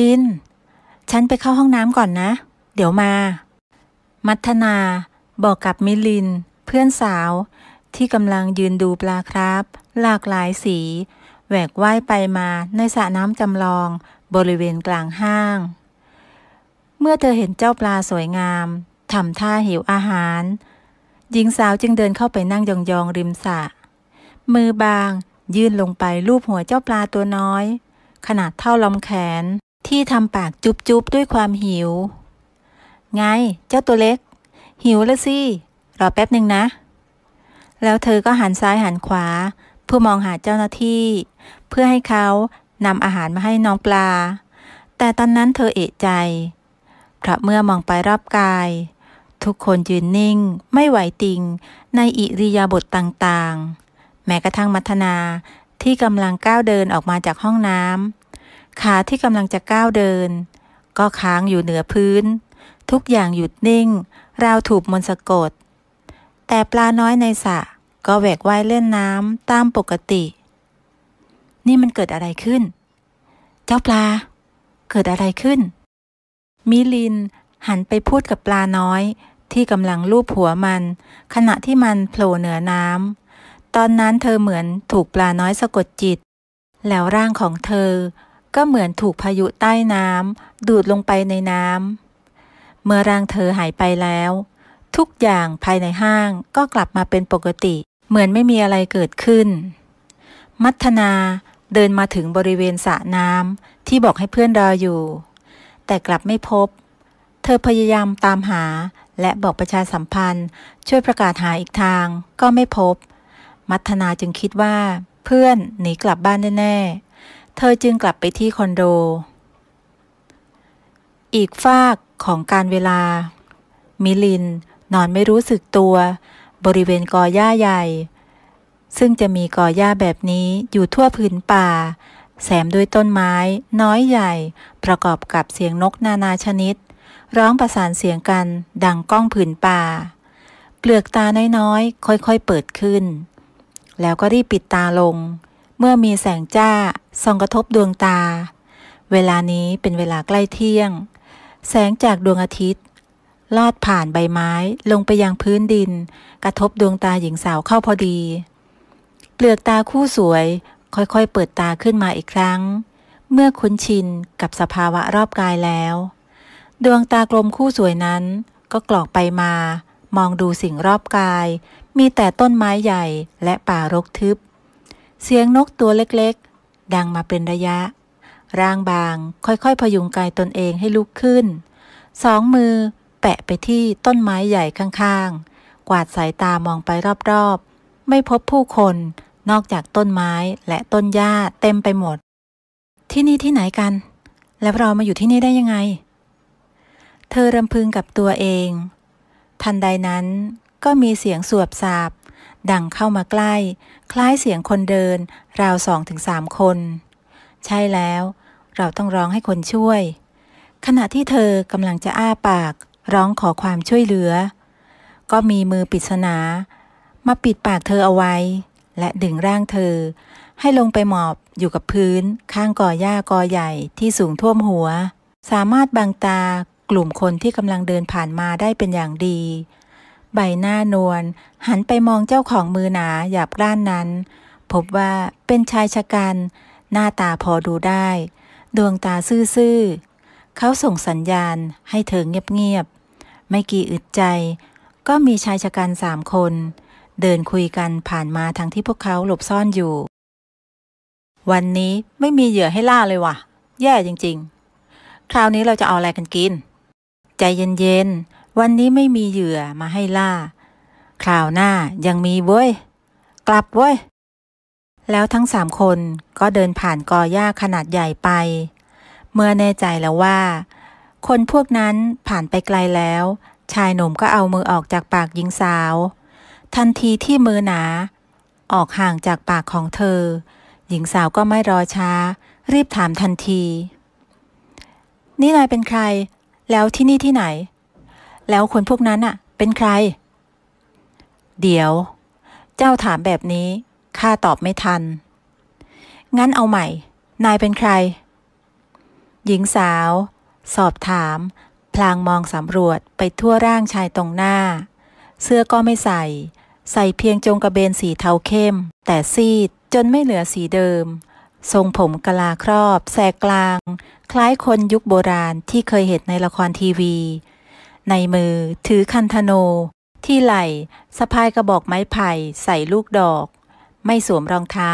ลิน ฉันไปเข้าห้องน้ำก่อนนะ เดี๋ยวมา มัทนา บอกกับมิลิน เพื่อนสาว ที่กำลังยืนดูปลาครับหลากหลายสีแหวกว่ายไปมาในสระน้ำจำลองบริเวณกลางห้าง เมื่อเธอเห็นเจ้าปลาสวยงามทำท่าหิวอาหาร หญิงสาวจึงเดินเข้าไปนั่งยองๆริมสระมือบางยื่นลงไปลูบหัวเจ้าปลาตัวน้อย ขนาดเท่าลำแขนที่ทำปากจุบจุบด้วยความหิว ไงเจ้าตัวเล็ก หิวแล้วสิรอแป๊บหนึ่งนะ แล้วเธอก็หันซ้ายหันขวาเพื่อมองหาเจ้าหน้าที่ เพื่อให้เขานำอาหารมาให้น้องปลา แต่ตอนนั้นเธอเอะใจ เพราะเมื่อมองไปรอบกาย ทุกคนยืนนิ่งไม่ไหวติงในอิริยาบถต่าง ๆ แม้กระทั่งมัทนาที่กำลังก้าวเดินออกมาจากห้องน้ำขาที่กำลังจะก้าวเดิน ก็ค้างอยู่เหนือพื้น ทุกอย่างหยุดนิ่งราวถูกมนสะกด แต่ปลาน้อยในสระก็แหวกว่ายเล่นน้ำตามปกติ นี่มันเกิดอะไรขึ้น เจ้าปลา เกิดอะไรขึ้น มิลินหันไปพูดกับปลาน้อยที่กำลังลูบหัวมัน ขณะที่มันโผล่เหนือน้ำตอนนั้นเธอเหมือนถูกปลาน้อยสะกดจิต แล้วร่างของเธอก็เหมือนถูกพายุใต้น้ำดูดลงไปในน้ำ เมื่อร่างเธอหายไปแล้ว ทุกอย่างภายในห้างก็กลับมาเป็นปกติเหมือนไม่มีอะไรเกิดขึ้น มัทนาเดินมาถึงบริเวณสระน้ำที่บอกให้เพื่อนรออยู่ แต่กลับไม่พบ เธอพยายามตามหาและบอกประชาสัมพันธ์ ช่วยประกาศหาอีกทางก็ไม่พบ มัทนาจึงคิดว่า เพื่อนหนีกลับบ้านแน่เธอจึงกลับไปที่คอนโด อีกฝากของการเวลา มิลินนอนไม่รู้สึกตัว บริเวณกอหญ้าใหญ่ ซึ่งจะมีกอหญ้าแบบนี้อยู่ทั่วพื้นป่า แสมด้วยต้นไม้ น้อยใหญ่ ประกอบกับเสียงนกนานาชนิด ร้องประสานเสียงกันดังก้องผืนป่า เปลือกตาน้อยๆ ค่อยๆ เปิดขึ้น แล้วก็รีบปิดตาลงเมื่อมีแสงจ้าส่องกระทบดวงตา เวลานี้เป็นเวลาใกล้เที่ยง แสงจากดวงอาทิตย์ ลอดผ่านใบไม้ลงไปยังพื้นดินกระทบดวงตาหญิงสาวเข้าพอดี เปลือกตาคู่สวยค่อย ๆ เปิดตาขึ้นมาอีกครั้ง เมื่อคุ้นชิน กับสภาวะรอบกายแล้ว ดวงตากลมคู่สวยนั้น ก็กลอกไปมา มองดูสิ่งรอบกาย มีแต่ต้นไม้ใหญ่และป่ารกทึบเสียงนกตัวเล็กๆ ดังมาเป็นระยะ ร่างบางค่อยๆ พยุงกายตนเองให้ลุกขึ้น สองมือแปะไปที่ต้นไม้ใหญ่ข้างๆ กวาดสายตามองไปรอบๆ ไม่พบผู้คนนอกจากต้นไม้และต้นหญ้าเต็มไปหมด ที่นี่ที่ไหนกัน แล้วเรามาอยู่ที่นี่ได้ยังไง เธอรำพึงกับตัวเอง ทันใดนั้นก็มีเสียงสวบสาบดังเข้ามาใกล้ คล้ายเสียงคนเดินราวสองถึงสามคน ใช่แล้ว เราต้องร้องให้คนช่วย ขณะที่เธอกำลังจะอ้าปากร้องขอความช่วยเหลือ ก็มีมือปริศนา มาปิดปากเธอเอาไว้ และดึงร่างเธอ ให้ลงไปหมอบอยู่กับพื้นข้างกอหญ้ากอใหญ่ที่สูงท่วมหัว สามารถบังตากลุ่มคนที่กำลังเดินผ่านมาได้เป็นอย่างดีใบหน้านวลหันไปมองเจ้าของมือหนาหยาบกล้านนั้น พบว่าเป็นชายชะกัน หน้าตาพอดูได้ ดวงตาซื่อๆเขาส่งสัญญาณให้เธอเงียบๆไม่กี่อึดใจ ก็มีชายชะกันสามคน เดินคุยกันผ่านมาทางที่พวกเขาหลบซ่อนอยู่ วันนี้ไม่มีเหยื่อให้ล่าเลยว่ะ แย่จริงๆ คราวนี้เราจะเอาอะไรกันกิน ใจเย็นๆวันนี้ไม่มีเหยื่อมาให้ล่า คราวหน้ายังมี เว้ย กลับ เว้ย แล้วทั้งสามคนก็เดินผ่านกอหญ้าขนาดใหญ่ไป เมื่อแน่ใจแล้วว่า คนพวกนั้นผ่านไปไกลแล้ว ชายหนุ่มก็เอามือออกจากปากหญิงสาว ทันทีที่มือหนา ออกห่างจากปากของเธอ หญิงสาวก็ไม่รอช้า รีบถามทันที นี่นายเป็นใคร แล้วที่นี่ที่ไหนแล้วคนพวกนั้นน่ะ เป็นใคร เดี๋ยว เจ้าถามแบบนี้ข้าตอบไม่ทัน งั้นเอาใหม่ นายเป็นใคร หญิงสาว สอบถาม พลางมองสำรวจไปทั่วร่างชายตรงหน้า เสื้อก็ไม่ใส่ ใส่เพียงจงกระเบนสีเทาเข้ม แต่ซีดจนไม่เหลือสีเดิม ทรงผมกะลาครอบแสกกลาง คล้ายคนยุคโบราณที่เคยเห็นในละครทีวีในมือถือคันธโน ที่ไหล่สะพายกระบอกไม้ไผ่ ใส่ลูกดอก ไม่สวมรองเท้า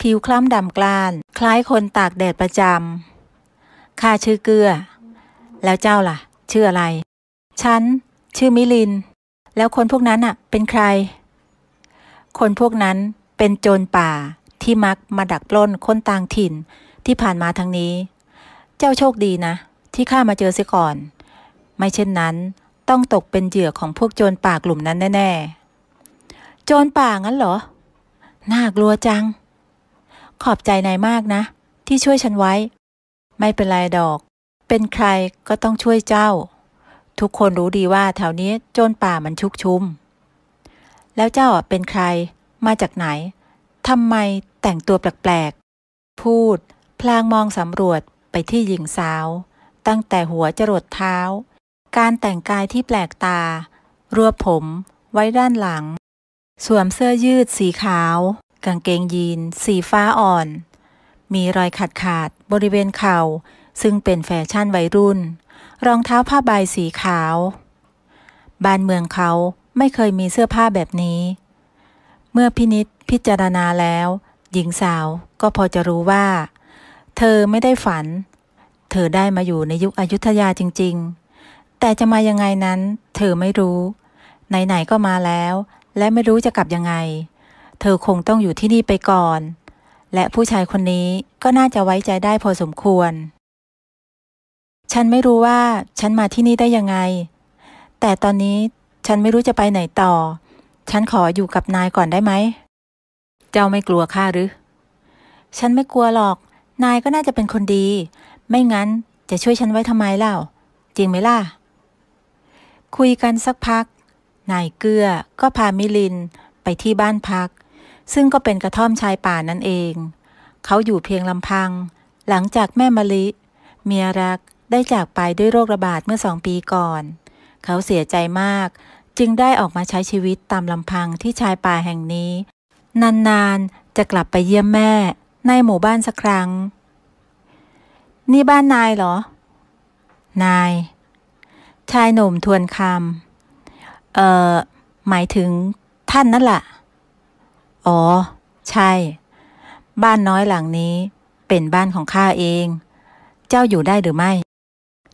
ผิวคล้ำดำกล้าน คล้ายคนตากแดดประจำข้าชื่อเกื้อ แล้วเจ้าล่ะ ชื่ออะไร ฉัน ชื่อมิลิน แล้วคนพวกนั้นอ่ะ เป็นใคร คนพวกนั้นเป็นโจรป่าที่มักมาดักปล้นคนต่างถิ่นที่ผ่านมาทางนี้ เจ้าโชคดีนะ ที่ข้ามาเจอเสียก่อนไม่เช่นนั้น ต้องตกเป็นเหยื่อของพวกโจรป่ากลุ่มนั้นแน่ๆโจรป่างั้นเหรอ น่ากลัวจัง ขอบใจนายมากนะ ที่ช่วยฉันไว้ ไม่เป็นไรดอก เป็นใครก็ต้องช่วยเจ้า ทุกคนรู้ดีว่าแถวนี้โจรป่ามันชุกชุม แล้วเจ้าเป็นใคร มาจากไหน ทำไมแต่งตัวแปลกๆพูด พลางมองสำรวจไปที่หญิงสาว ตั้งแต่หัวจรดเท้าการแต่งกายที่แปลกตา รวบผม ไว้ด้านหลัง สวมเสื้อยืดสีขาว กางเกงยีน สีฟ้าอ่อน มีรอยขาดขาดบริเวณเข่า ซึ่งเป็นแฟชั่นวัยรุ่น รองเท้าผ้าใบาสีขาว บ้านเมืองเขาไม่เคยมีเสื้อผ้าแบบนี้ เมื่อพินิษพิจารณาแล้ว หญิงสาวก็พอจะรู้ว่า เธอไม่ได้ฝัน เธอได้มาอยู่ในยุคอยุธยาจริง ๆแต่จะมายังไงนั้น เธอไม่รู้ ไหนๆก็มาแล้ว และไม่รู้จะกลับยังไง เธอคงต้องอยู่ที่นี่ไปก่อน และผู้ชายคนนี้ก็น่าจะไว้ใจได้พอสมควร ฉันไม่รู้ว่าฉันมาที่นี่ได้ยังไง แต่ตอนนี้ฉันไม่รู้จะไปไหนต่อ ฉันขออยู่กับนายก่อนได้ไหม เจ้าไม่กลัวข้าหรือ ฉันไม่กลัวหรอก นายก็น่าจะเป็นคนดี ไม่งั้นจะช่วยฉันไว้ทำไมเล่า จริงไหมล่ะคุยกันสักพัก นายเกื้อก็พามิลินไปที่บ้านพัก ซึ่งก็เป็นกระท่อมชายป่านั่นเอง เขาอยู่เพียงลำพัง หลังจากแม่มะลิเมียรักได้จากไปด้วยโรคระบาด เมื่อสองปีก่อน เขาเสียใจมากจึงได้ออกมาใช้ชีวิตตามลำพังที่ชายป่าแห่งนี้นานๆจะกลับไปเยี่ยมแม่ในหมู่บ้านสักครั้งนี่บ้านนายเหรอ นายชายหนุ่มทวนคำ เอ่อ หมายถึง ท่านนั่นละ่ะอ๋อ ใช่ บ้านน้อยหลังนี้เป็นบ้านของข้าเอง เจ้าอยู่ได้หรือไม่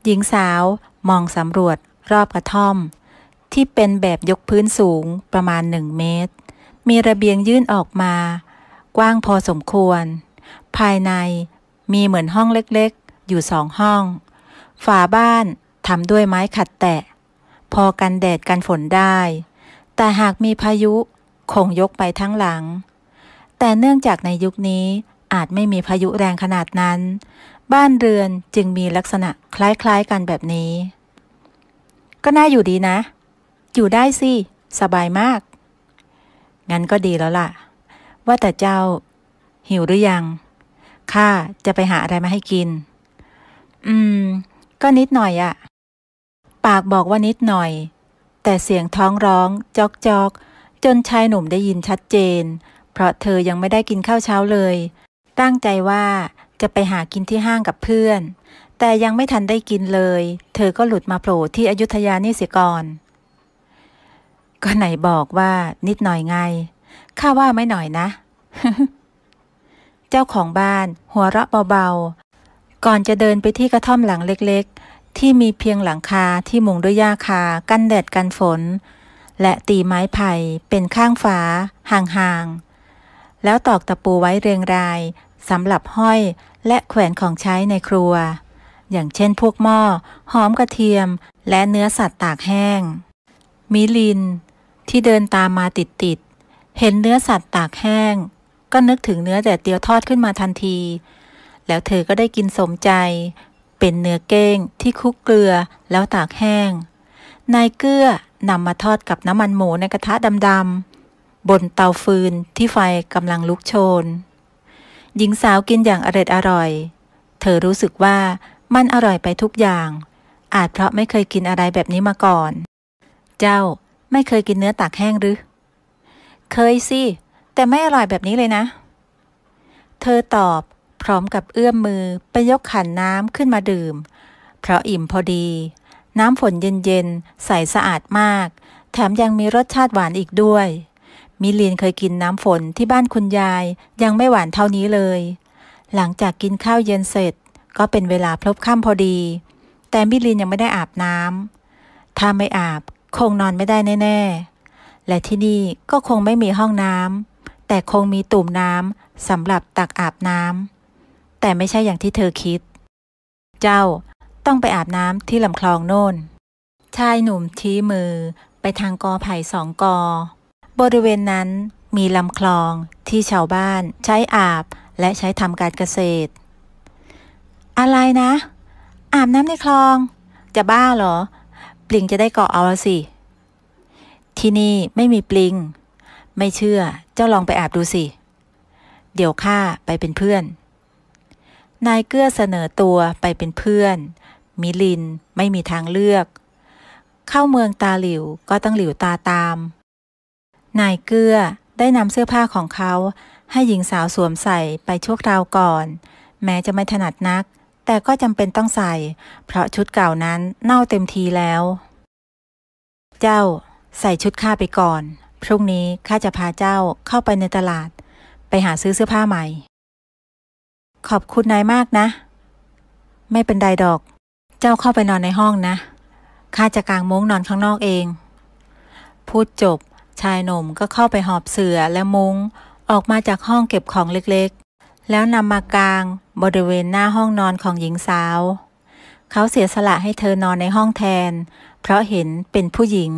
หญิงสาวมองสำรวจรอบกระท่อม ที่เป็นแบบยกพื้นสูงประมาณหนึ่งเมตร มีระเบียงยื่นออกมา กว้างพอสมควร ภายในมีเหมือนห้องเล็กๆ อยู่สองห้อง ฝาบ้านทำด้วยไม้ขัดแตะ พอกันแดดกันฝนได้ แต่หากมีพายุคงยกไปทั้งหลัง แต่เนื่องจากในยุคนี้อาจไม่มีพายุแรงขนาดนั้น บ้านเรือนจึงมีลักษณะคล้ายๆกันแบบนี้ ก็น่าอยู่ดีนะ อยู่ได้สิ สบายมากงั้นก็ดีแล้วล่ะ ว่าแต่เจ้า หิวหรือยังข้าจะไปหาอะไรมาให้กิน อืม ก็นิดหน่อยอะ่ะากบอกว่านิดหน่อย แต่เสียงท้องร้องจอกจอก จนชายหนุ่มได้ยินชัดเจน เพราะเธอยังไม่ได้กินข้าวเช้าเลย ตั้งใจว่าจะไปหากินที่ห้างกับเพื่อน แต่ยังไม่ทันได้กินเลย เธอก็หลุดมาโผล่ที่อยุธยานี่เสียก่อน ก็ไหนบอกว่านิดหน่อยไงข้าว่าไม่หน่อยนะ เจ้าของบ้านหัวเราะเบาๆก่อนจะเดินไปที่กระท่อมหลังเล็กที่มีเพียงหลังคาที่มุงด้วยหญ้าคากันแดดกันฝน และตีไม้ไผ่เป็นข้างฟ้า ห่างๆ แล้วตอกตะปูไว้เรียงรายสำหรับห้อยและแขวนของใช้ในครัว อย่างเช่นพวกหม้อหอมกระเทียมและเนื้อสัตว์ตากแห้ง มิลิน ที่เดินตามมาติดๆเห็นเนื้อสัตว์ตากแห้ง ก็นึกถึงเนื้อแต่เตียวทอดขึ้นมาทันที แล้วเธอก็ได้กินสมใจเป็นเนื้อเก้งที่คุกเกลือแล้วตากแห้งนายเกลือนำมาทอดกับน้ำมันหมูในกระทะดำๆบนเตาฟืนที่ไฟกำลังลุกโชน หญิงสาวกินอย่างอร่อร่อย เธอรู้สึกว่ามันอร่อยไปทุกอย่าง อาจเพราะไม่เคยกินอะไรแบบนี้มาก่อน เจ้าไม่เคยกินเนื้อตากแห้งหรือเคยสิแต่ไม่อร่อยแบบนี้เลยนะ เธอตอบพร้อมกับเอื้อมมือไปยกขันน้ำขึ้นมาดื่ม เพราะอิ่มพอดี น้ำฝนเย็นๆใสสะอาดมาก แถมยังมีรสชาติหวานอีกด้วย มิลีนเคยกินน้ำฝนที่บ้านคุณยายยังไม่หวานเท่านี้เลย หลังจากกินข้าวเย็นเสร็จก็เป็นเวลาพลบค่ำพอดี แต่มิลีนยังไม่ได้อาบน้ำถ้าไม่อาบ คงนอนไม่ได้แน่ ๆ และที่นี่ก็คงไม่มีห้องน้ำแต่คงมีตุ่มน้ำสำหรับตักอาบน้ำแต่ไม่ใช่อย่างที่เธอคิด เจ้าต้องไปอาบน้ำที่ลำคลองโน่น ชายหนุ่มชี้มือไปทางกอไผ่สองกอ บริเวณนั้นมีลำคลองที่ชาวบ้านใช้อาบและใช้ทำการเกษตร อะไรนะ อาบน้ำในคลอง จะบ้าเหรอ ปลิงจะได้เกาะเอาสิ ที่นี่ไม่มีปลิง ไม่เชื่อเจ้าลองไปอาบดูสิ เดี๋ยวข้าไปเป็นเพื่อนนายเกื้อเสนอตัวไปเป็นเพื่อน มิลินไม่มีทางเลือก เข้าเมืองตาหลิวก็ต้องหลิวตาตาม นายเกื้อได้นำเสื้อผ้าของเขาให้หญิงสาวสวมใส่ไปชั่วคราวก่อน แม้จะไม่ถนัดนัก แต่ก็จำเป็นต้องใส่ เพราะชุดเก่านั้นเน่าเต็มทีแล้ว เจ้าใส่ชุดข้าไปก่อน พรุ่งนี้ข้าจะพาเจ้าเข้าไปในตลาด ไปหาซื้อเสื้อผ้าใหม่ขอบคุณนายมากนะ ไม่เป็นไรดอก เจ้าเข้าไปนอนในห้องนะข้าจะกางมุ้งนอนข้างนอกเอง พูดจบชายหนุ่มก็เข้าไปหอบเสื่อและมุง้งออกมาจากห้องเก็บของเล็กๆ แล้วนำมากางบริเวณหน้าห้องนอนของหญิงสาว เขาเสียสละให้เธอนอนในห้องแทน เพราะเห็นเป็นผู้หญิง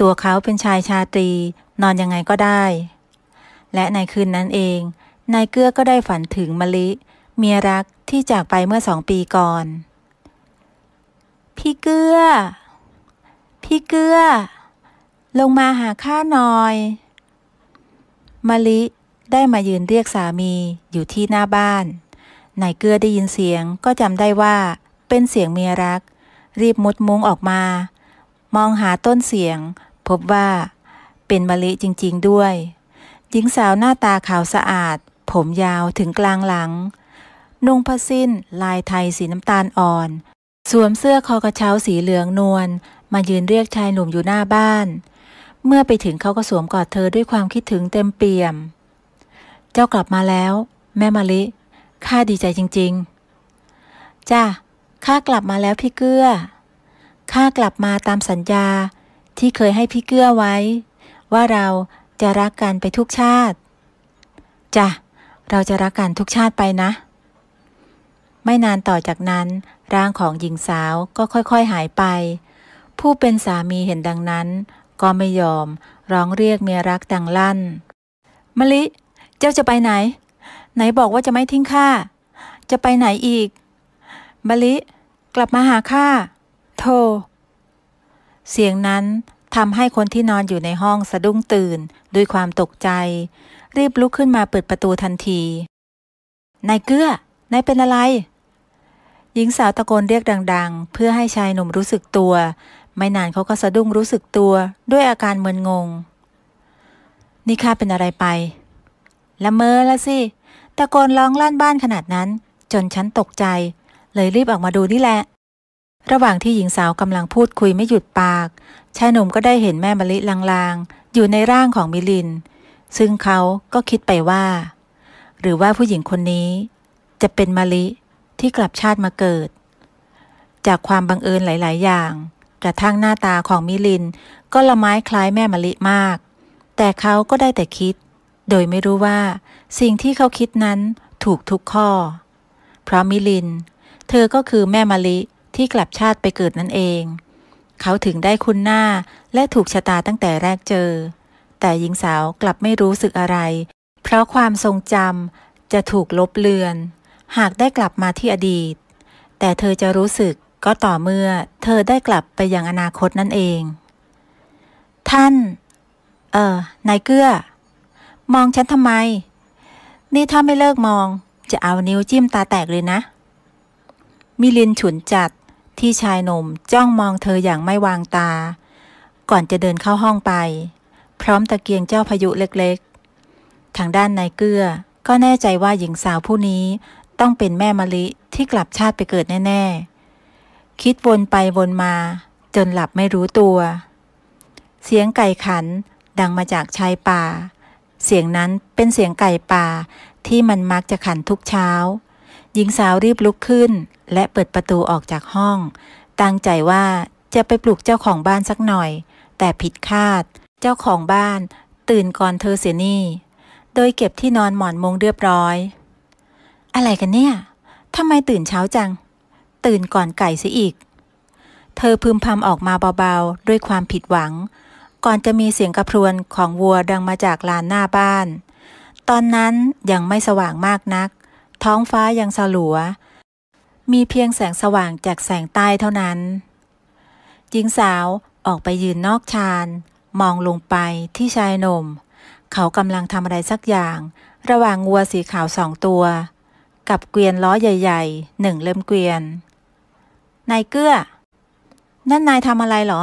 ตัวเขาเป็นชายชาตรีนอนยังไงก็ได้ และในคืนนั้นเองนายเกื้อก็ได้ฝันถึงมะลิ เมียรักที่จากไปเมื่อสองปีก่อน พี่เกื้อ พี่เกื้อ ลงมาหาข้าหน่อย มะลิได้มายืนเรียกสามีอยู่ที่หน้าบ้าน นายเกื้อได้ยินเสียงก็จำได้ว่า เป็นเสียงเมียรัก รีบมุดมุ้งออกมา มองหาต้นเสียง พบว่า เป็นมะลิจริง ๆด้วยหญิงสาวหน้าตาขาวสะอาดผมยาวถึงกลางหลัง นุ่งผ้าสิ้นลายไทยสีน้ำตาลอ่อน สวมเสื้อคอกระเช้าสีเหลืองนวล มายืนเรียกชายหนุ่มอยู่หน้าบ้าน เมื่อไปถึงเขาก็สวมกอดเธอด้วยความคิดถึงเต็มเปี่ยม เจ้ากลับมาแล้ว แม่มาลิ ข้าดีใจจริง ๆจ้าข้ากลับมาแล้วพี่เกื้อข้ากลับมาตามสัญญาที่เคยให้พี่เกื้อไว้ ว่าเราจะรักกันไปทุกชาติ จ้าเราจะรักกันทุกชาติไปนะ ไม่นานต่อจากนั้น ร่างของหญิงสาวก็ค่อยๆ หายไป ผู้เป็นสามีเห็นดังนั้น ก็ไม่ยอมร้องเรียกเมียรักดังลั่นมะลิ เจ้าจะไปไหน ไหนบอกว่าจะไม่ทิ้งข้าจะไปไหนอีกมะลิ กลับมาหาข้าโทเสียงนั้นทำให้คนที่นอนอยู่ในห้องสะดุ้งตื่นด้วยความตกใจรีบลุกขึ้นมาเปิดประตูทันที นายเกื้อนายเป็นอะไร หญิงสาวตะโกนเรียกดัง ๆ เพื่อให้ชายหนุ่มรู้สึกตัว ไม่นานเขาก็สะดุ้งรู้สึกตัว ด้วยอาการมึนงง นี่ข้าเป็นอะไรไป ละเมอละสิ ตะโกนร้องลั่นบ้านขนาดนั้น จนฉันตกใจ เลยรีบออกมาดูนี่แหละ ระหว่างที่หญิงสาวกำลังพูดคุยไม่หยุดปาก ชายหนุ่มก็ได้เห็นแม่มะลิลางๆ อยู่ในร่างของมิลินซึ่งเขาก็คิดไปว่า หรือว่าผู้หญิงคนนี้ จะเป็นมาลิที่กลับชาติมาเกิด จากความบังเอิญหลายๆ อย่าง กระทั่งหน้าตาของมิลินก็ละไม้คล้ายแม่มาลิมาก แต่เขาก็ได้แต่คิด โดยไม่รู้ว่า สิ่งที่เขาคิดนั้นถูกทุกข้อ เพราะมิลิน เธอก็คือแม่มาลิที่กลับชาติไปเกิดนั่นเอง เขาถึงได้คุ้นหน้าและถูกชะตาตั้งแต่แรกเจอแต่หญิงสาวกลับไม่รู้สึกอะไร เพราะความทรงจำจะถูกลบเลือน หากได้กลับมาที่อดีต แต่เธอจะรู้สึกก็ต่อเมื่อเธอได้กลับไปยังอนาคตนั่นเอง ท่าน เออนายเกื้อ มองฉันทำไม นี่ถ้าไม่เลิกมองจะเอานิ้วจิ้มตาแตกเลยนะ มิลินฉุนจัดที่ชายหนุ่มจ้องมองเธออย่างไม่วางตา ก่อนจะเดินเข้าห้องไปพร้อมตะเกียงเจ้าพายุเล็กๆ ทางด้านนายเกื้อก็แน่ใจว่าหญิงสาวผู้นี้ต้องเป็นแม่มะลิที่กลับชาติไปเกิดแน่ๆ คิดวนไปวนมา จนหลับไม่รู้ตัว เสียงไก่ขันดังมาจากชายป่า เสียงนั้นเป็นเสียงไก่ป่าที่มันมักจะขันทุกเช้า หญิงสาวรีบลุกขึ้นและเปิดประตูออกจากห้องตั้งใจว่าจะไปปลุกเจ้าของบ้านสักหน่อย แต่ผิดคาดเจ้าของบ้าน ตื่นก่อนเธอเสียนี่ โดยเก็บที่นอนหมอนมุงเรียบร้อย อะไรกันเนี่ยทำไมตื่นเช้าจัง ตื่นก่อนไก่เสียอีก เธอพึมพำออกมาเบาๆ ด้วยความผิดหวัง ก่อนจะมีเสียงกระพรวนของวัวดังมาจากลานหน้าบ้าน ตอนนั้นยังไม่สว่างมากนัก ท้องฟ้ายังสลัว มีเพียงแสงสว่างจากแสงใต้เท่านั้นหญิงสาวออกไปยืนนอกชานมองลงไปที่ชายหนุ่ม เขากำลังทำอะไรสักอย่าง ระหว่างงัวสีขาวสองตัว กับเกวียนล้อใหญ่ๆหนึ่งเล่มเกวียนนายเกื้อนั่นนายทำอะไรหรอ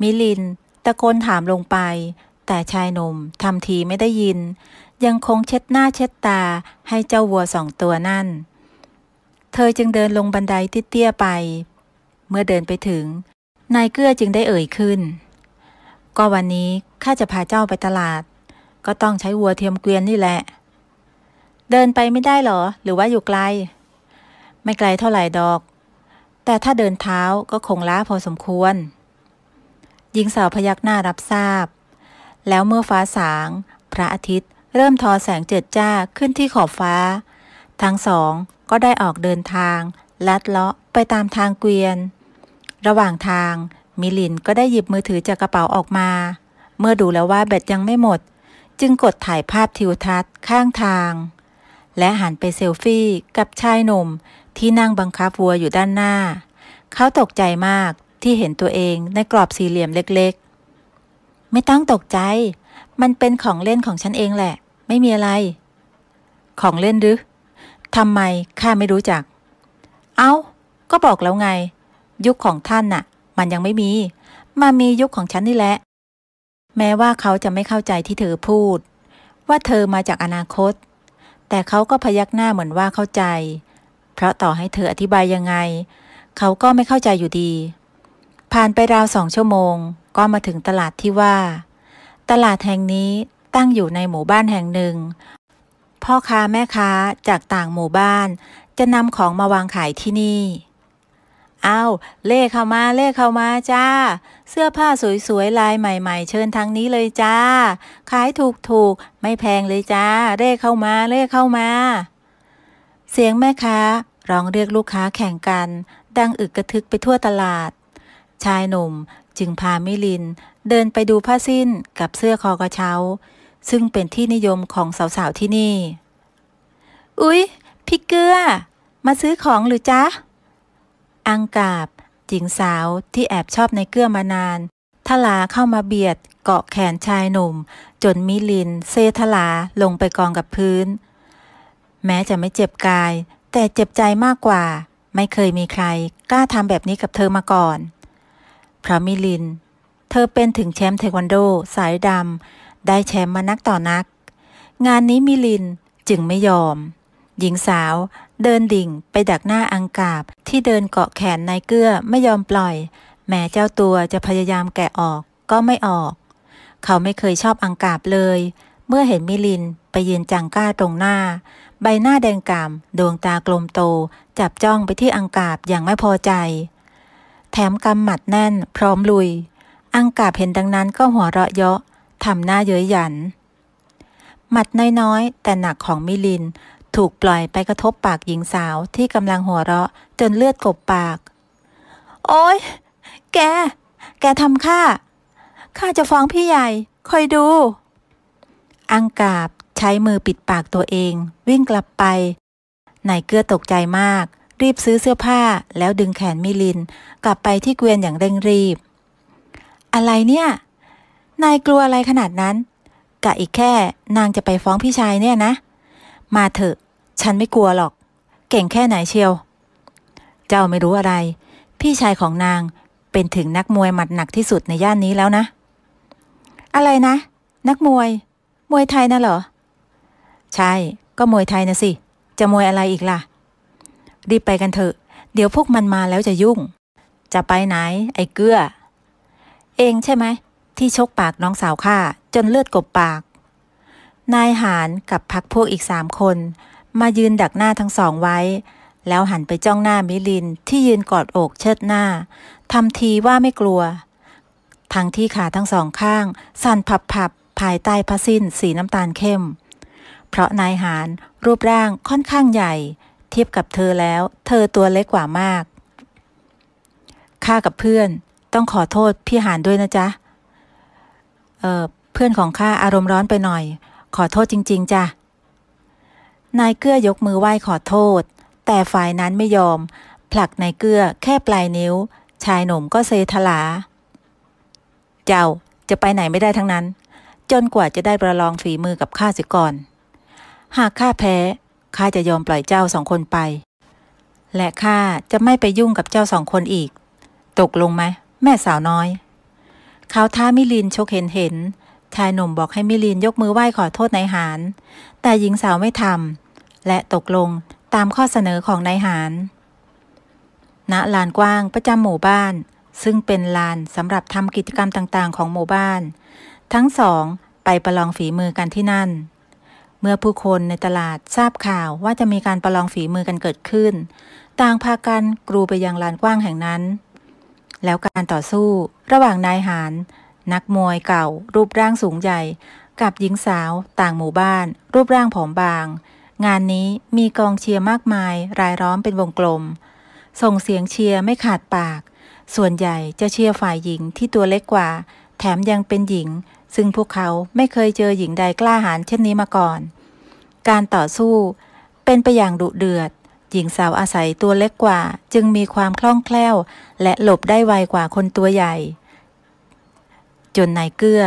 มิลิน ตะโกนถามลงไป แต่ชายหนุ่มทำทีไม่ได้ยิน ยังคงเช็ดหน้าเช็ดตาให้เจ้าวัวสองตัวนั่น เธอจึงเดินลงบันไดที่เตี้ยไป เมื่อเดินไปถึง นายเกื้อจึงได้เอ่ยขึ้นก็วันนี้ข้าจะพาเจ้าไปตลาด ก็ต้องใช้วัวเทียมเกวียนนี่แหละ เดินไปไม่ได้หรอหรือว่าอยู่ไกล ไม่ไกลเท่าไหร่ดอก แต่ถ้าเดินเท้าก็คงล้าพอสมควร หญิงสาวพยักหน้ารับทราบ แล้วเมื่อฟ้าสาง พระอาทิตย์ เริ่มทอแสงเจิดจ้าขึ้นที่ขอบฟ้า ทั้งสองก็ได้ออกเดินทางลัดเลาะไปตามทางเกวียน ระหว่างทางมิลินก็ได้หยิบมือถือจากกระเป๋าออกมา เมื่อดูแล้วว่าแบตยังไม่หมด จึงกดถ่ายภาพทิวทัศน์ข้างทาง และหันไปเซลฟี่กับชายหนุ่มที่นั่งบังคับวัวอยู่ด้านหน้า เขาตกใจมากที่เห็นตัวเองในกรอบสี่เหลี่ยมเล็ก ๆ ไม่ต้องตกใจ มันเป็นของเล่นของฉันเองแหละ ไม่มีอะไร ของเล่นหรือ ทำไมข้าไม่รู้จัก เอา้า ก็บอกแล้วไง ยุคของท่านน่ะมันยังไม่มีมามียุคของฉันนี่แหละ แม้ว่าเขาจะไม่เข้าใจที่เธอพูด ว่าเธอมาจากอนาคต แต่เขาก็พยักหน้าเหมือนว่าเข้าใจ เพราะต่อให้เธออธิบายยังไง เขาก็ไม่เข้าใจอยู่ดี ผ่านไปราวสองชั่วโมง ก็มาถึงตลาดที่ว่า ตลาดแห่งนี้ตั้งอยู่ในหมู่บ้านแห่งหนึ่ง พ่อค้าแม่ค้าจากต่างหมู่บ้านจะนำของมาวางขายที่นี่เอาเลขเข้ามา เลขเข้ามา จ้า เสื้อผ้าสวยๆลายใหม่ๆเชิญทางนี้เลยจ้า ขายถูกๆไม่แพงเลยจ้า เลขเข้ามา เลขเข้ามา เสียงแม่ค้าร้องเรียกลูกค้าแข่งกัน ดังอึกกระทึกไปทั่วตลาด ชายหนุ่มจึงพามิลิน เดินไปดูผ้าสิ้นกับเสื้อคอกระเช้า ซึ่งเป็นที่นิยมของสาวๆที่นี่ อุ๊ยพี่เกลือมาซื้อของหรือจ๊ะอังกาบ หญิงสาวที่แอบชอบในเกื้อมานานทลาเข้ามาเบียดเกาะแขนชายหนุ่ม จนมิลินเซทลาลงไปกองกับพื้น แม้จะไม่เจ็บกาย แต่เจ็บใจมากกว่า ไม่เคยมีใครกล้าทำแบบนี้กับเธอมาก่อน เพราะมิลิน เธอเป็นถึงแชมป์เทควันโดสายดำได้แชมป์มานักต่อนัก งานนี้มิลินจึงไม่ยอม หญิงสาวเดินดิ่งไปดักหน้าอังกาบที่เดินเกาะแขนนายเกื้อไม่ยอมปล่อย แม้เจ้าตัวจะพยายามแกะออกก็ไม่ออก เขาไม่เคยชอบอังกาบเลย เมื่อเห็นมิลินไปยืนจังก้าตรงหน้า ใบหน้าแดงกำดวงตากลมโตจับจ้องไปที่อังกาบอย่างไม่พอใจ แถมกำหมัดแน่นพร้อมลุย อังกาบเห็นดังนั้นก็หัวเราะเยาะทำหน้าเย้ยหยันหมัดน้อยๆแต่หนักของมิลินถูกปล่อยไปกระทบปากหญิงสาวที่กำลังหัวเราะจนเลือดกบปาก โอ้ยแก แกทำข้าข้าจะฟ้องพี่ใหญ่ คอยดู อังกาบใช้มือปิดปากตัวเอง วิ่งกลับไป นายเกื้อตกใจมาก รีบซื้อเสื้อผ้าแล้วดึงแขนมิลิน กลับไปที่เกวียนอย่างเร่งรีบ อะไรเนี่ย นายกลัวอะไรขนาดนั้น กะอีกแค่นางจะไปฟ้องพี่ชายเนี่ยนะมาเถอะ ฉันไม่กลัวหรอก เก่งแค่ไหนเชียว เจ้าไม่รู้อะไร พี่ชายของนางเป็นถึงนักมวยหมัดหนักที่สุดในย่านนี้แล้วนะ อะไรนะ นักมวย มวยไทยนะเหรอใช่ ก็มวยไทยนะสิ จะมวยอะไรอีกล่ะรีบไปกันเถอะ เดี๋ยวพวกมันมาแล้วจะยุ่ง จะไปไหน ไอ้เกื้อ เองใช่ไหมที่ชกปากน้องสาวข้า จนเลือดกบปากนายหานกับพักพวกอีกสามคน มายืนดักหน้าทั้งสองไว้ แล้วหันไปจ้องหน้ามิลินที่ยืนกอดอกเชิดหน้าทำทีว่าไม่กลัว ทั้งที่ขาทั้งสองข้าง สั่นผับผับภายใต้ผ้าสิ้นสีน้ำตาลเข้ม เพราะนายหานรูปร่างค่อนข้างใหญ่ เทียบกับเธอแล้ว เธอตัวเล็กกว่ามากข้ากับเพื่อนต้องขอโทษพี่หานด้วยนะจ๊ะเออเพื่อนของข้าอารมณ์ร้อนไปหน่อยขอโทษจริง ๆจ้ะ นายเกื้อยกมือไหว้ขอโทษ แต่ฝ่ายนั้นไม่ยอม ผลักนายเกื้อ แค่ปลายนิ้ว ชายหนุ่มก็เซทลา เจ้าจะไปไหนไม่ได้ทั้งนั้น จนกว่าจะได้ประลองฝีมือกับข้าสิก่อน หากข้าแพ้ข้าจะยอมปล่อยเจ้าสองคนไป และข้าจะไม่ไปยุ่งกับเจ้าสองคนอีก ตกลงไหมแม่สาวน้อยเขาท้ามิลินชกเห็นเห็นชายหนุ่มบอกให้มิลินยกมือไหว้ขอโทษนายหาน แต่หญิงสาวไม่ทำและตกลงตามข้อเสนอของนายหานณลานกว้างประจำหมู่บ้าน ซึ่งเป็นลานสำหรับทำกิจกรรมต่างๆของหมู่บ้าน ทั้งสอง ไปประลองฝีมือกันที่นั่น เมื่อผู้คนในตลาดทราบข่าวว่าจะมีการประลองฝีมือกันเกิดขึ้น ต่างพากันกรูไปยังลานกว้างแห่งนั้น แล้วการต่อสู้ระหว่างนายหานนักมวยเก่ารูปร่างสูงใหญ่ กับหญิงสาวต่างหมู่บ้านรูปร่างผอมบาง งานนี้มีกองเชียร์มากมายรายล้อมเป็นวงกลม ส่งเสียงเชียร์ไม่ขาดปาก ส่วนใหญ่จะเชียร์ฝ่ายหญิงที่ตัวเล็กกว่า แถมยังเป็นหญิง ซึ่งพวกเขาไม่เคยเจอหญิงใดกล้าหาญเช่นนี้มาก่อน การต่อสู้เป็นไปอย่างดุเดือด หญิงสาวอาศัยตัวเล็กกว่า จึงมีความคล่องแคล่วและหลบได้ไวกว่าคนตัวใหญ่จนนายเกื้อ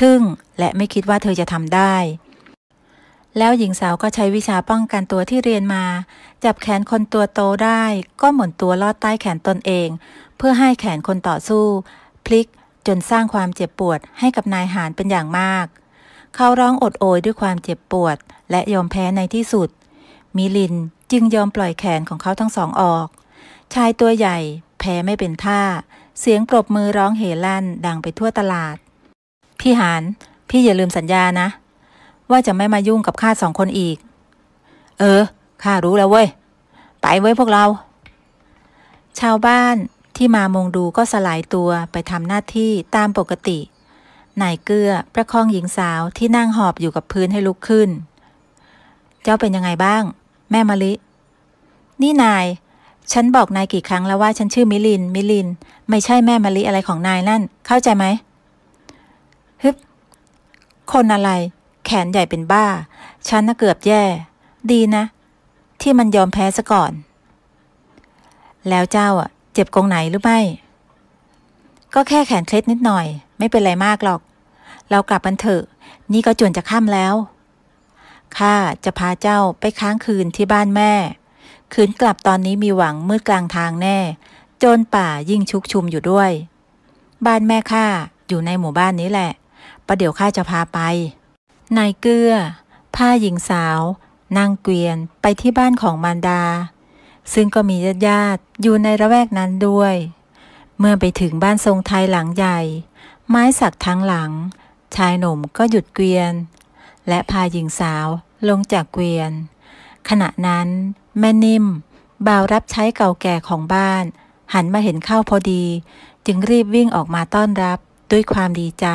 ทึ่งและไม่คิดว่าเธอจะทำได้ แล้วหญิงสาวก็ใช้วิชาป้องกันตัวที่เรียนมา จับแขนคนตัวโตได้ ก็หมุนตัวลอดใต้แขนตนเอง เพื่อให้แขนคนต่อสู้ พลิกจนสร้างความเจ็บปวดให้กับนายหานเป็นอย่างมาก เขาร้องอดโอยด้วยความเจ็บปวดและยอมแพ้ในที่สุดมิลินจึงยอมปล่อยแขนของเขาทั้งสองออก ชายตัวใหญ่ แพ้ไม่เป็นท่าเสียงปรบมือร้องเฮลั่นดังไปทั่วตลาด พี่หานพี่อย่าลืมสัญญานะ ว่าจะไม่มายุ่งกับข้าสองคนอีก เออข้ารู้แล้วเว้ย ไปเว้ยพวกเรา ชาวบ้านที่มามงดูก็สลายตัวไปทำหน้าที่ตามปกตินายเกื้อ ประคองหญิงสาวที่นั่งหอบอยู่กับพื้นให้ลุกขึ้น เจ้าเป็นยังไงบ้าง แม่มะลิ นี่นายฉันบอกนายกี่ครั้งแล้วว่าฉันชื่อมิลิน มิลิน ไม่ใช่แม่มะลิอะไรของนายนั่น เข้าใจไหมฮึบคนอะไรแขนใหญ่เป็นบ้า ฉันน่ะเกือบแย่ ดีนะที่มันยอมแพ้ซะก่อน แล้วเจ้าอ่ะเจ็บกงไหนหรือไม่ ก็แค่แขนเคล็ดนิดหน่อย ไม่เป็นไรมากหรอก เรากลับกันเถอะนี่ก็จวนจะค่ำแล้วข้าจะพาเจ้าไปค้างคืนที่บ้านแม่ขืนกลับตอนนี้มีหวังมืดกลางทางแน่ โจรป่ายิ่งชุกชุมอยู่ด้วย บ้านแม่ข้า อยู่ในหมู่บ้านนี้แหละ ประเดี๋ยวข้าจะพาไป นายเกื้อพาหญิงสาวนางเกวียนไปที่บ้านของมารดา ซึ่งก็มีญาติญาติอยู่ในระแวกนั้นด้วย เมื่อไปถึงบ้านทรงไทยหลังใหญ่ ไม้สักทั้งหลัง ชายหนุ่มก็หยุดเกวียน และพาหญิงสาวลงจากเกวียน ขณะนั้นแม่นิ่มบ่าวรับใช้เก่าแก่ของบ้าน หันมาเห็นเข้าพอดี จึงรีบวิ่งออกมาต้อนรับด้วยความดีใจ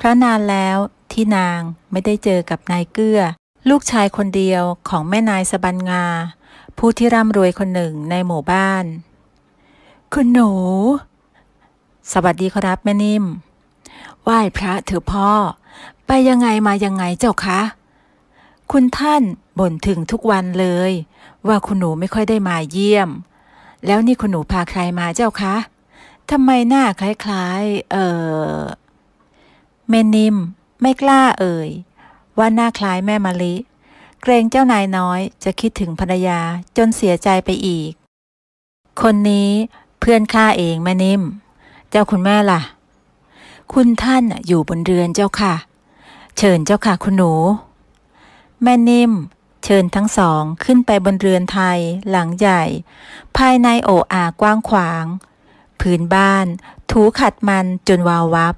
พระนานแล้วที่นางไม่ได้เจอกับนายเกื้อ ลูกชายคนเดียวของแม่นายสบันงา ผู้ที่ร่ำรวยคนหนึ่งในหมู่บ้าน คุณหนูสวัสดีครับแม่นิ่มไหว้พระเถอะพ่อ ไปยังไงมายังไงเจ้าคะ คุณท่านบ่นถึงทุกวันเลยว่าคุณหนูไม่ค่อยได้มาเยี่ยม แล้วนี่คุณหนูพาใครมาเจ้าคะ ทำไมหน้าคล้ายๆ เออแม่นิม ไม่กล้าเอ่ย ว่าหน้าคล้ายแม่มะลิ เกรงเจ้านายน้อย จะคิดถึงภรรยาจนเสียใจไปอีก คนนี้เพื่อนข้าเองแม่นิม เจ้าคุณแม่ล่ะ คุณท่านอยู่บนเรือนเจ้าค่ะ เชิญเจ้าค่ะคุณหนู แม่นิมเชิญทั้งสองขึ้นไปบนเรือนไทยหลังใหญ่ ภายในโออากว้างขวาง พื้นบ้านถูขัดมันจนวาววับ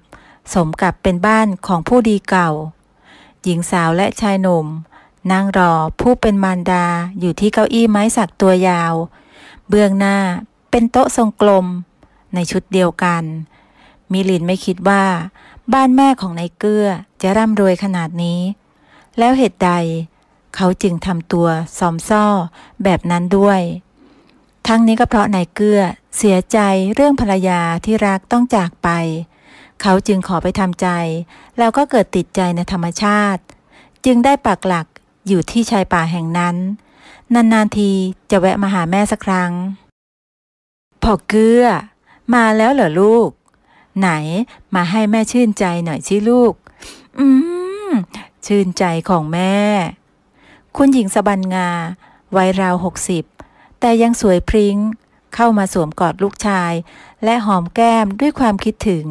สมกับเป็นบ้านของผู้ดีเก่า หญิงสาวและชายหนุ่ม นั่งรอผู้เป็นมารดาอยู่ที่เก้าอี้ไม้สักตัวยาว เบื้องหน้าเป็นโต๊ะทรงกลม ในชุดเดียวกันมิลินไม่คิดว่า บ้านแม่ของนายเกื้อจะร่ำรวยขนาดนี้ แล้วเหตุใดเขาจึงทำตัวซอมซ่อ แบบนั้นด้วย ทั้งนี้ก็เพราะนายเกื้อ เสียใจเรื่องภรรยาที่รักต้องจากไป เขาจึงขอไปทำใจ แล้วก็เกิดติดใจในธรรมชาติ จึงได้ปักหลักอยู่ที่ชายป่าแห่งนั้น นานๆทีจะแวะมาหาแม่สักครั้ง พ่อเกื้อมาแล้วเหรอลูก ไหนมาให้แม่ชื่นใจหน่อยชิลูก อืม ชื่นใจของแม่คุณหญิงสบันงาวัยราวหกสิบแต่ยังสวยพริง้งเข้ามาสวมกอดลูกชาย และหอมแก้มด้วยความคิดถึง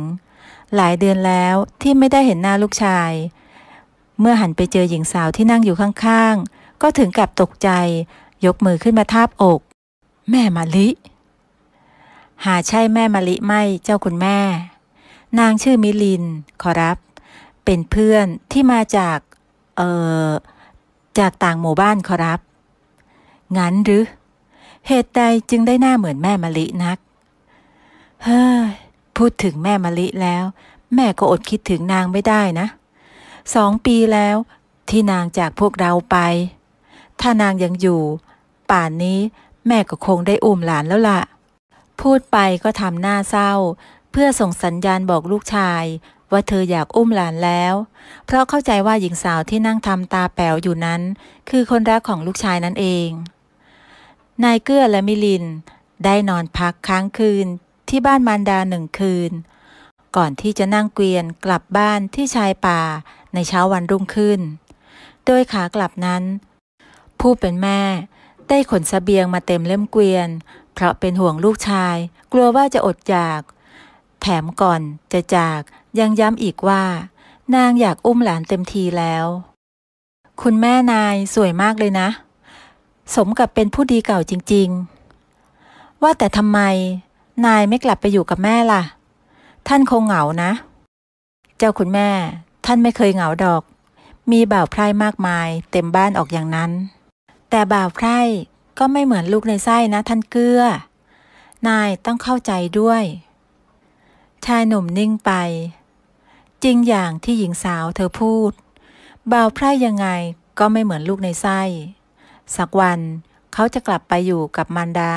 หลายเดือนแล้วที่ไม่ได้เห็นหน้าลูกชาย เมื่อหันไปเจอหญิงสาวที่นั่งอยู่ข้างๆ ก็ถึงกับตกใจยกมือขึ้นมาทาบอก แม่มาลิ หาใช่แม่มาลิไม่เจ้าคุณแม่ นางชื่อมิลิน ขอรับ เป็นเพื่อนที่มาจาก เออจากต่างหมู่บ้านขอรับ งั้นหรือ เหตุใดจึงได้หน้าเหมือนแม่มะลินัก เฮ้ยพูดถึงแม่มะลิแล้ว แม่ก็อดคิดถึงนางไม่ได้นะ สองปีแล้ว ที่นางจากพวกเราไป ถ้านางยังอยู่ ป่านนี้แม่ก็คงได้อุ้มหลานแล้วละ่ะ พูดไปก็ทำหน้าเศร้า เพื่อส่งสัญญาณบอกลูกชายว่าเธออยากอุ้มหลานแล้ว เพราะเข้าใจว่าหญิงสาวที่นั่งทำตาแป๋วอยู่นั้น คือคนรักของลูกชายนั่นเอง นายเกื้อและมิลินได้นอนพักค้างคืนที่บ้านมารดาหนึ่งคืน ก่อนที่จะนั่งเกวียนกลับบ้านที่ชายป่าในเช้าวันรุ่งขึ้น โดยขากลับนั้น ผู้เป็นแม่ได้ขนสเสบียงมาเต็มเล่มเกวียน เพราะเป็นห่วงลูกชาย กลัวว่าจะอดอยาก แถมก่อนจะจากยังย้ำอีกว่านางอยากอุ้มหลานเต็มทีแล้ว คุณแม่นายสวยมากเลยนะ สมกับ เป็นผู้ดีเก่าจริงๆ ว่าแต่ทำไม นายไม่กลับไปอยู่กับแม่ล่ะ ท่านคงเหงานะ เจ้าคุณแม่ ท่านไม่เคยเหงาดอก มีบ่าวไพร่มากมายเต็มบ้านออกอย่างนั้น แต่บ่าวไพร่ก็ไม่เหมือนลูกในไส้นะ ท่านเกื้อนายต้องเข้าใจด้วย ชายหนุ่มนิ่งไปจริงอย่างที่หญิงสาวเธอพูดบ่าวไพร่ยังไงก็ไม่เหมือนลูกในไส้สักวันเขาจะกลับไปอยู่กับมารดา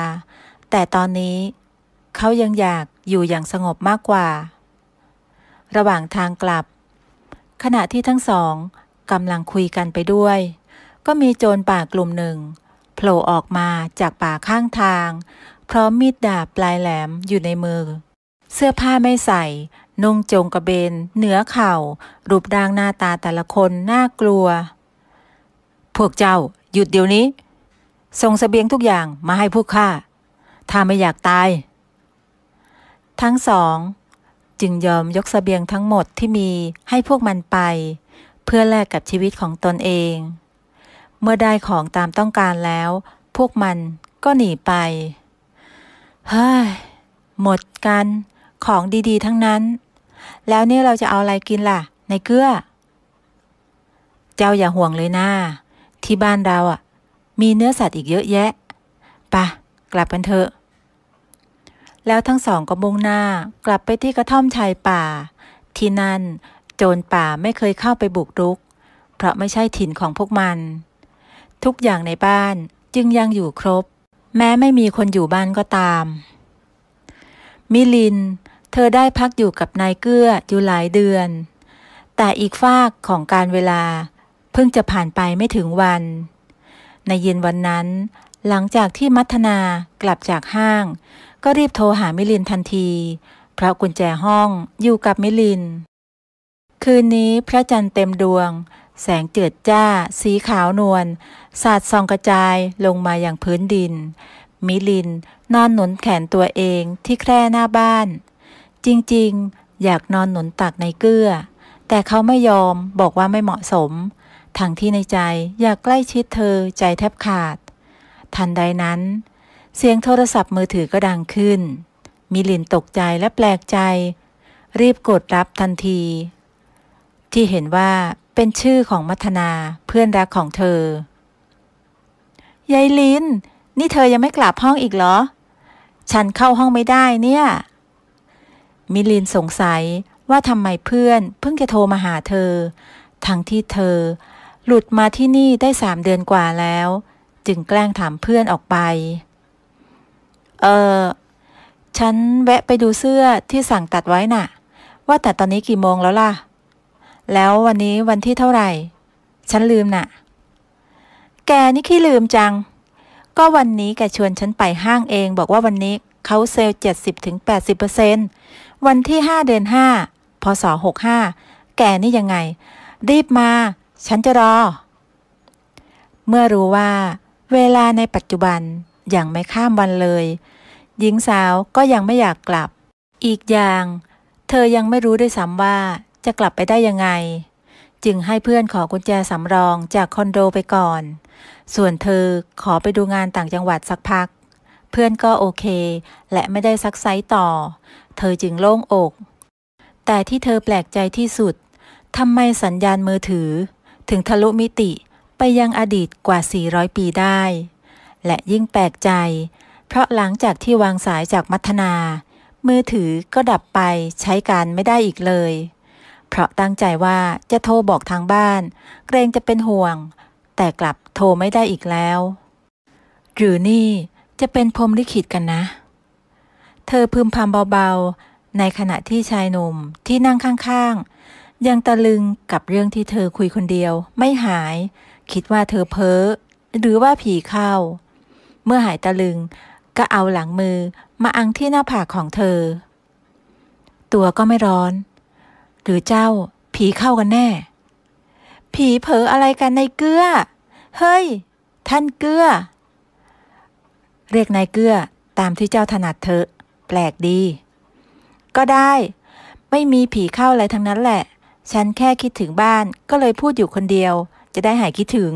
แต่ตอนนี้เขายังอยากอยู่อย่างสงบมากกว่า ระหว่างทางกลับ ขณะที่ทั้งสองกำลังคุยกันไปด้วย ก็มีโจรป่ากลุ่มหนึ่ง โผล่ออกมาจากป่าข้างทางพร้อมมีดดาบปลายแหลมอยู่ในมือ เสื้อผ้าไม่ใส่นุ่งจงกระเบนเหนือเข่า รูปร่างหน้าตาแต่ละคนน่ากลัว พวกเจ้าหยุดเดี๋ยวนี้ส่งสเสบียงทุกอย่างมาให้พวกข้าถ้าไม่อยากตาย ทั้งสอง จึงยอมยกสเสบียงทั้งหมดที่มีให้พวกมันไป เพื่อแลกกับชีวิตของตนเอง เมื่อได้ของตามต้องการแล้ว พวกมันก็หนีไปเฮ้ยหมดกัน ของดีๆทั้งนั้นแล้วนี่เราจะเอาอะไรกินล่ะ ในเกื้อ เจ้าอย่าห่วงเลยนะที่บ้านเราอ่ะ มีเนื้อสัตว์อีกเยอะแยะปะกลับกันเถอะ แล้วทั้งสองก็มุ่งหน้า กลับไปที่กระท่อมชายป่า ที่นั่นโจรป่าไม่เคยเข้าไปบุกรุก เพราะไม่ใช่ถิ่นของพวกมัน ทุกอย่างในบ้านจึงยังอยู่ครบ แม้ไม่มีคนอยู่บ้านก็ตาม มิลินเธอได้พักอยู่กับนายเกื้ออยู่หลายเดือน แต่อีกฝากของการเวลา เพิ่งจะผ่านไปไม่ถึงวัน ในเย็นวันนั้น หลังจากที่มัทนากลับจากห้าง ก็รีบโทรหามิลินทันที เพราะกุญแจห้องอยู่กับมิลิน คืนนี้พระจันทร์เต็มดวง แสงเจิดจ้า สีขาวนวลสาดส่องกระจายลงมาอย่างพื้นดิน มิลินนอนหนุนแขนตัวเองที่แคร่หน้าบ้านจริงๆ อยากนอนหนุนตักในเกื้อ แต่เขาไม่ยอมบอกว่าไม่เหมาะสม ทั้งที่ในใจอยากใกล้ชิดเธอใจแทบขาด ทันใดนั้น เสียงโทรศัพท์มือถือก็ดังขึ้นมิลินตกใจและแปลกใจ รีบกดรับทันที ที่เห็นว่าเป็นชื่อของมัทนาเพื่อนรักของเธอ ยายลิน นี่เธอยังไม่กลับห้องอีกเหรอ ฉันเข้าห้องไม่ได้เนี่ยมิลินสงสัยว่าทำไมเพื่อนเพิ่งจะโทรมาหาเธอ ทั้งที่เธอ หลุดมาที่นี่ได้สามเดือนกว่าแล้ว จึงแกล้งถามเพื่อนออกไป เออฉันแวะไปดูเสื้อที่สั่งตัดไว้นะ่ะ ว่าแต่ตอนนี้กี่โมงแล้วล่ะ แล้ววันนี้วันที่เท่าไหร่ ฉันลืมนะ่ะ แกนี่ขี้ลืมจัง ก็วันนี้แกชวนฉันไปห้างเองบอกว่าวันนี้เขาเซลล์เจ็ดสิบถึงแปดสิบเปอร์เซ็นต์วันที่ห้าเดือนห้า พศหหก้า แกนี่ยังไง รีบมา ฉันจะรอ เมื่อรู้ว่าเวลาในปัจจุบันยังไม่ข้ามวันเลย หญิงสาวก็ยังไม่อยากกลับ อีกอย่าง เธอยังไม่รู้ด้วยซ้ำว่าจะกลับไปได้ยังไง จึงให้เพื่อนขอกุญแจสำรองจากคอนโดไปก่อน ส่วนเธอขอไปดูงานต่างจังหวัดสักพัก เพื่อนก็โอเค และไม่ได้ซักไซต่อเธอจึงโล่งอก แต่ที่เธอแปลกใจที่สุด ทำไมสัญญาณมือถือ ถึงทะลุมิติไปยังอดีตกว่า 400 ปีได้ และยิ่งแปลกใจ เพราะหลังจากที่วางสายจากมัทนา มือถือก็ดับไปใช้การไม่ได้อีกเลย เพราะตั้งใจว่าจะโทรบอกทางบ้าน เกรงจะเป็นห่วง แต่กลับโทรไม่ได้อีกแล้ว หรือนี่จะเป็นพรมลิขิตกันนะเธอพึมพำเบาๆในขณะที่ชายหนุ่มที่นั่งข้างๆ ยังตะลึงกับเรื่องที่เธอคุยคนเดียว ไม่หาย คิดว่าเธอเพ้อ หรือว่าผีเข้า เมื่อหายตะลึงก็เอาหลังมือมาอังที่หน้าผากของเธอ ตัวก็ไม่ร้อน หรือเจ้าผีเข้ากันแน่ ผีเผลออะไรกัน ในเกื้อ เฮ้ย ท่านเกื้อ เรียกนายเกื้อตามที่เจ้าถนัดเธอแปลกดี ก็ได้ ไม่มีผีเข้าอะไรทั้งนั้นแหละ ฉันแค่คิดถึงบ้าน ก็เลยพูดอยู่คนเดียว จะได้หายคิดถึง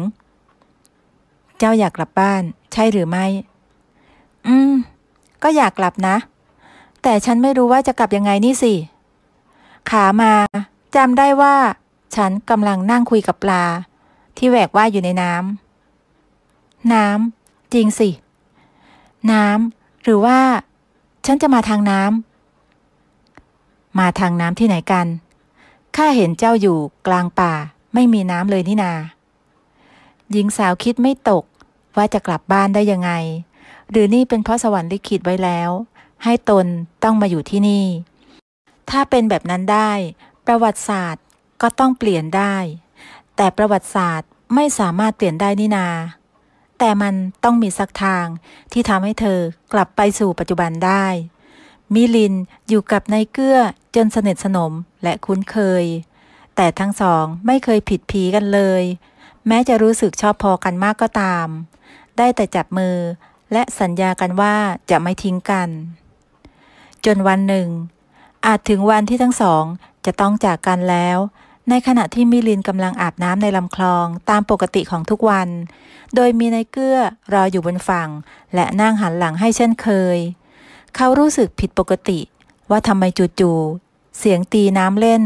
เจ้าอยากกลับบ้าน ใช่หรือไม่ อืม ก็อยากกลับนะ แต่ฉันไม่รู้ว่าจะกลับยังไงนี่สิ ขามา จำได้ว่า ฉันกำลังนั่งคุยกับปลา ที่แหวกว่ายอยู่ในน้ำน้ำจริงสิ น้ำหรือว่าฉันจะมาทางน้ำ มาทางน้ำที่ไหนกัน ข้าเห็นเจ้าอยู่กลางป่าไม่มีน้ำเลยนี่นา หญิงสาวคิดไม่ตกว่าจะกลับบ้านได้ยังไง หรือนี่เป็นเพราะสวรรค์ลิขิตไว้แล้ว ให้ตนต้องมาอยู่ที่นี่ ถ้าเป็นแบบนั้นได้ ประวัติศาสตร์ก็ต้องเปลี่ยนได้ แต่ประวัติศาสตร์ไม่สามารถเปลี่ยนได้นี่นาแต่มันต้องมีสักทางที่ทำให้เธอกลับไปสู่ปัจจุบันได้ มิลินอยู่กับนายเกื้อจนสนิทสนมและคุ้นเคย แต่ทั้งสองไม่เคยผิดผีกันเลย แม้จะรู้สึกชอบพอกันมากก็ตาม ได้แต่จับมือ และสัญญากันว่าจะไม่ทิ้งกัน จนวันหนึ่ง อาจถึงวันที่ทั้งสองจะต้องจากกันแล้วในขณะที่มิลินกำลังอาบน้ำในลำคลองตามปกติของทุกวัน โดยมีนายเกื้อรออยู่บนฝั่งและนั่งหันหลังให้เช่นเคย เขารู้สึกผิดปกติว่าทำไมจู่ๆ เสียงตีน้ำเล่น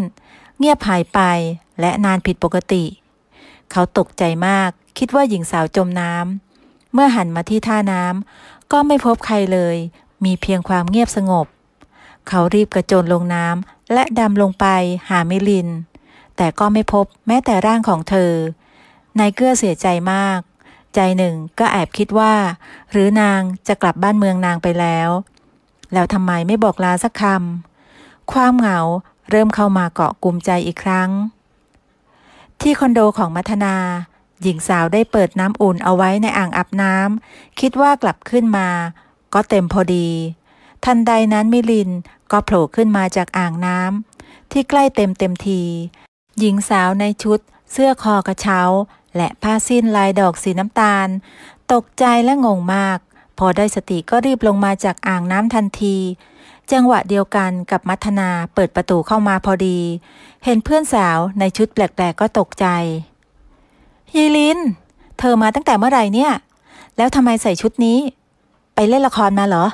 เงียบหายไปและนานผิดปกติ เขาตกใจมากคิดว่าหญิงสาวจมน้ำ เมื่อหันมาที่ท่าน้ำก็ไม่พบใครเลย มีเพียงความเงียบสงบ เขารีบกระโจนลงน้ำและดำลงไปหามิลินแต่ก็ไม่พบแม้แต่ร่างของเธอ นายเกื้อเสียใจมาก ใจหนึ่งก็แอบคิดว่า หรือนางจะกลับบ้านเมืองนางไปแล้ว แล้วทำไมไม่บอกลาสักคำความเหงาเริ่มเข้ามาเกาะกลุ่มใจอีกครั้ง ที่คอนโดของมัทนา หญิงสาวได้เปิดน้ำอุ่นเอาไว้ในอ่างอาบน้ำคิดว่ากลับขึ้นมา ก็เต็มพอดี ทันใดนั้นมิลินก็โผล่ขึ้นมาจากอ่างน้ำที่ใกล้เต็มเต็มทีหญิงสาวในชุด เสื้อคอกระเช้า และผ้าสิ้นลายดอกสีน้ำตาล ตกใจและงงมาก พอได้สติก็รีบลงมาจากอ่างน้ำทันที จังหวะเดียวกันกับมัทนาเปิดประตูเข้ามาพอดี เห็นเพื่อนสาวในชุดแปลกๆ ก็ตกใจยีลินเธอมาตั้งแต่เมื่อไหร่เนี่ย แล้วทำไมใส่ชุดนี้ ไปเล่นละครมาเหรอ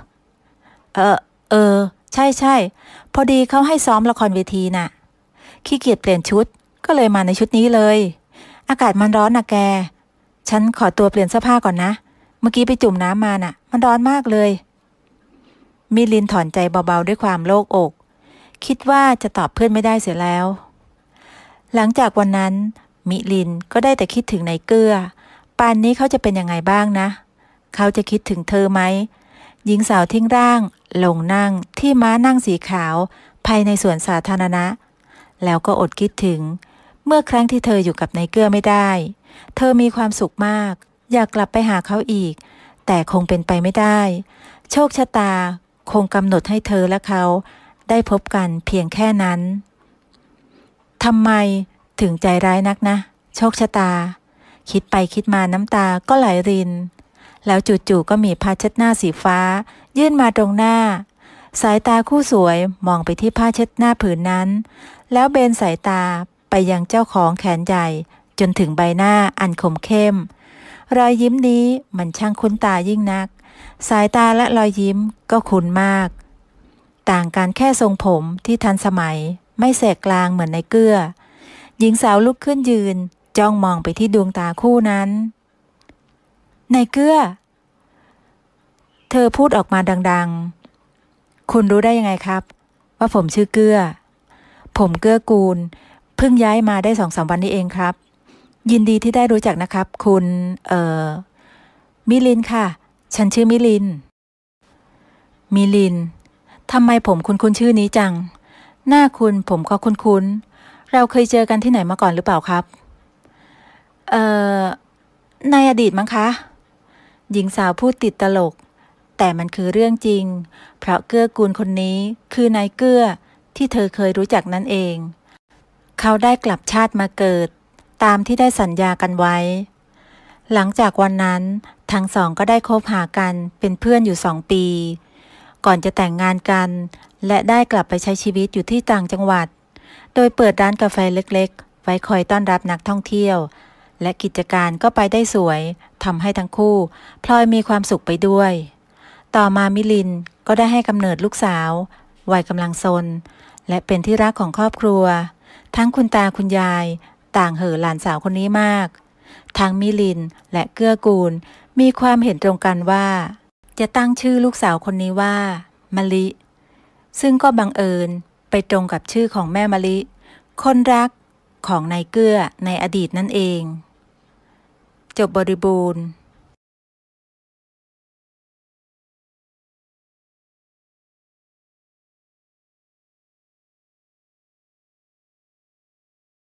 เออเออ ใช่ใช่พอดีเขาให้ซ้อมละครเวทีนะ่ะขี้เกียจเปลี่ยนชุด ก็เลยมาในชุดนี้เลย อากาศมันร้อนนะแก ฉันขอตัวเปลี่ยนเสื้อผ้าก่อนนะ เมื่อกี้ไปจุ่มน้ำมานะ่ะ มันร้อนมากเลย มิลินถอนใจเบาๆด้วยความโล่งอก คิดว่าจะตอบเพื่อนไม่ได้เสียแล้ว หลังจากวันนั้น มิลินก็ได้แต่คิดถึงในเกื้อปานนี้เขาจะเป็นยังไงบ้างนะ เขาจะคิดถึงเธอไหม หญิงสาวทิ้งร่าง ลงนั่งที่ม้านั่งสีขาว ภายในสวนสาธารณะแล้วก็อดคิดถึง เมื่อครั้งที่เธออยู่กับนายเกื้อไม่ได้ เธอมีความสุขมาก อยากกลับไปหาเขาอีก แต่คงเป็นไปไม่ได้ โชคชะตาคงกำหนดให้เธอและเขา ได้พบกันเพียงแค่นั้นทำไมถึงใจร้ายนักนะ โชคชะตา คิดไปคิดมาน้ำตาก็ไหลริน แล้วจู่ๆก็มีผ้าชัดหน้าสีฟ้า ยื่นมาตรงหน้าสายตาคู่สวยมองไปที่ผ้าเช็ดหน้าผืนนั้น แล้วเบนสายตาไปยังเจ้าของแขนใหญ่ จนถึงใบหน้าอันคมเข้ม รอยยิ้มนี้มันช่างคุ้นตายิ่งนัก สายตาและรอยยิ้มก็คุ้นมาก ต่างกันแค่ทรงผมที่ทันสมัยไม่แสกกลางเหมือนในเกื้อหญิงสาวลุกขึ้นยืนจ้องมองไปที่ดวงตาคู่นั้น ในเกื้อ เธอพูดออกมาดัง ๆคุณรู้ได้ยังไงครับ ว่าผมชื่อเกื้อผมเกื้อกูล เพิ่งย้ายมาได้สองสามวันนี้เองครับ ยินดีที่ได้รู้จักนะครับ คุณเอ่อมิลินค่ะ ฉันชื่อมิลินมิลินทำไมผมคุณคุ้นชื่อนี้จัง หน้าคุณผมก็คุ้นคุ้น เราเคยเจอกันที่ไหนมาก่อนหรือเปล่าครับ เอ่อในอดีตมั้งคะ หญิงสาวพูดติดตลกแต่มันคือเรื่องจริง เพราะเกื้อกูลคนนี้คือนายเกื้อที่เธอเคยรู้จักนั่นเอง เขาได้กลับชาติมาเกิดตามที่ได้สัญญากันไว้ หลังจากวันนั้นทั้งสองก็ได้คบหากันเป็นเพื่อนอยู่สองปี ก่อนจะแต่งงานกัน และได้กลับไปใช้ชีวิตอยู่ที่ต่างจังหวัด โดยเปิดร้านกาแฟเล็กๆ ไว้คอยต้อนรับนักท่องเที่ยว และกิจการก็ไปได้สวยทำให้ทั้งคู่พลอยมีความสุขไปด้วยต่อมามิลินก็ได้ให้กำเนิดลูกสาว วัยกำลังซนและเป็นที่รักของครอบครัว ทั้งคุณตาคุณยายต่างเห่อหลานสาวคนนี้มาก ทั้งมิลินและเกื้อกูลมีความเห็นตรงกันว่า จะตั้งชื่อลูกสาวคนนี้ว่ามะลิ ซึ่งก็บังเอิญไปตรงกับชื่อของแม่มะลิ คนรักของนายเกื้อในอดีตนั่นเอง จบบริบูรณ์